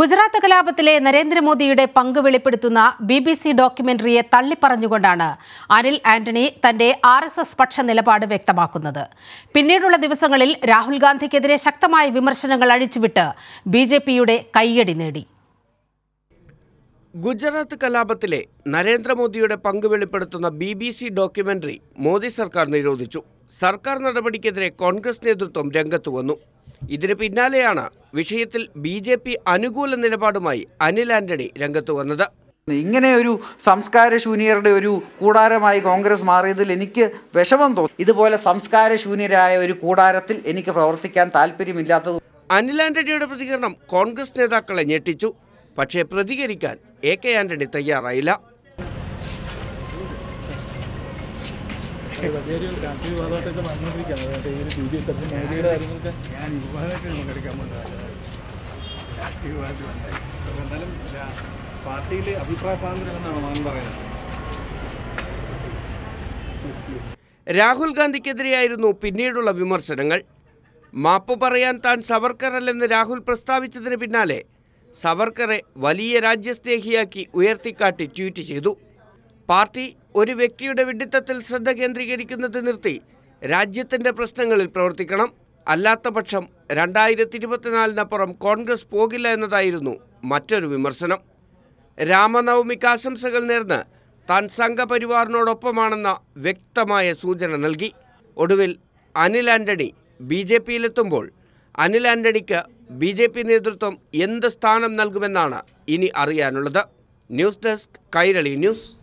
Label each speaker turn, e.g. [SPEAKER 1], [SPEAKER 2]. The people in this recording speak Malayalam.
[SPEAKER 1] ഗുജറാത്ത് കലാപത്തിലെ നരേന്ദ്രമോദിയുടെ പങ്ക് വെളിപ്പെടുത്തുന്ന ബി ബി സി ഡോക്യുമെന്ററിയെ തള്ളിപ്പറഞ്ഞുകൊണ്ടാണ് അനിൽ ആന്റണി തന്റെ ആർ എസ് എസ് പക്ഷ നിലപാട് വ്യക്തമാക്കുന്നത് പിന്നീടുള്ള ദിവസങ്ങളിൽ രാഹുൽ ഗാന്ധിക്കെതിരെ ശക്തമായ വിമർശനങ്ങൾ അഴിച്ചുവിട്ട് ബി ജെ പിയുടെ കയ്യടി നേടി
[SPEAKER 2] ഗുജറാത്ത് കലാപത്തിലെ നരേന്ദ്രമോദിയുടെ പങ്ക് വെളിപ്പെടുത്തുന്ന B B C documentary Modi സർക്കാർ നിരോധിച്ചു സർക്കാർ നടപടിക്കെതിരെ കോൺഗ്രസ് നേതൃത്വം രംഗത്ത് വന്നു ഇതിന് പിന്നാലെയാണ് വിഷയത്തിൽ ബി ജെ പി അനുകൂല നിലപാടുമായി അനിൽ ആന്റണി രംഗത്ത് വന്നത് ഇങ്ങനെ ഒരു
[SPEAKER 3] സംസ്കാര ശൂന്യരുടെ ഒരു കൂടാരമായി കോൺഗ്രസ് മാറിയതിൽ എനിക്ക് വിഷമം തോന്നി ഇതുപോലെ സംസ്കാര ശൂന്യരായ ഒരു കൂടാരത്തിൽ എനിക്ക് പ്രവർത്തിക്കാൻ താല്പര്യമില്ലാത്തത്
[SPEAKER 2] അനിൽ ആന്റണിയുടെ പ്രതികരണം കോൺഗ്രസ് നേതാക്കളെ ഞെട്ടിച്ചു പക്ഷേ പ്രതികരിക്കാൻ എ കെ ആന്റണി തയ്യാറായില്ല
[SPEAKER 3] ഞാൻ എന്തായാലും അഭിപ്രായ പറയുന്നത്
[SPEAKER 2] രാഹുൽ ഗാന്ധിക്കെതിരെയായിരുന്നു പിന്നീടുള്ള വിമർശനങ്ങൾ മാപ്പ് പറയാൻ താൻ സവർക്കറല്ലെന്ന് രാഹുൽ പ്രസ്താവിച്ചതിന് പിന്നാലെ സവർക്കറെ വലിയ രാജ്യസ്നേഹിയാക്കി ഉയർത്തിക്കാട്ടി ട്വീറ്റ് ചെയ്തു പാർട്ടി ഒരു വ്യക്തിയുടെ വിഡിത്തത്തിൽ ശ്രദ്ധ കേന്ദ്രീകരിക്കുന്നത് നിർത്തി രാജ്യത്തിൻ്റെ പ്രശ്നങ്ങളിൽ പ്രവർത്തിക്കണം അല്ലാത്ത പക്ഷം രണ്ടായിരത്തി ഇരുപത്തിനാലിനപ്പുറം കോൺഗ്രസ് പോകില്ല എന്നതായിരുന്നു മറ്റൊരു വിമർശനം രാമനവമിക്ക് ആശംസകൾ നേർന്ന് താൻ സംഘപരിവാറിനോടൊപ്പമാണെന്ന വ്യക്തമായ സൂചന നൽകി ഒടുവിൽ അനിൽ ആന്റണി ബി ജെ പിയിലെത്തുമ്പോൾ അനിൽ ആന്റണിക്ക് ബി ജെ പി നേതൃത്വം എന്ത് സ്ഥാനം നൽകുമെന്നാണ് ഇനി അറിയാനുള്ളത് ന്യൂസ് ഡെസ്ക് കൈരളി ന്യൂസ്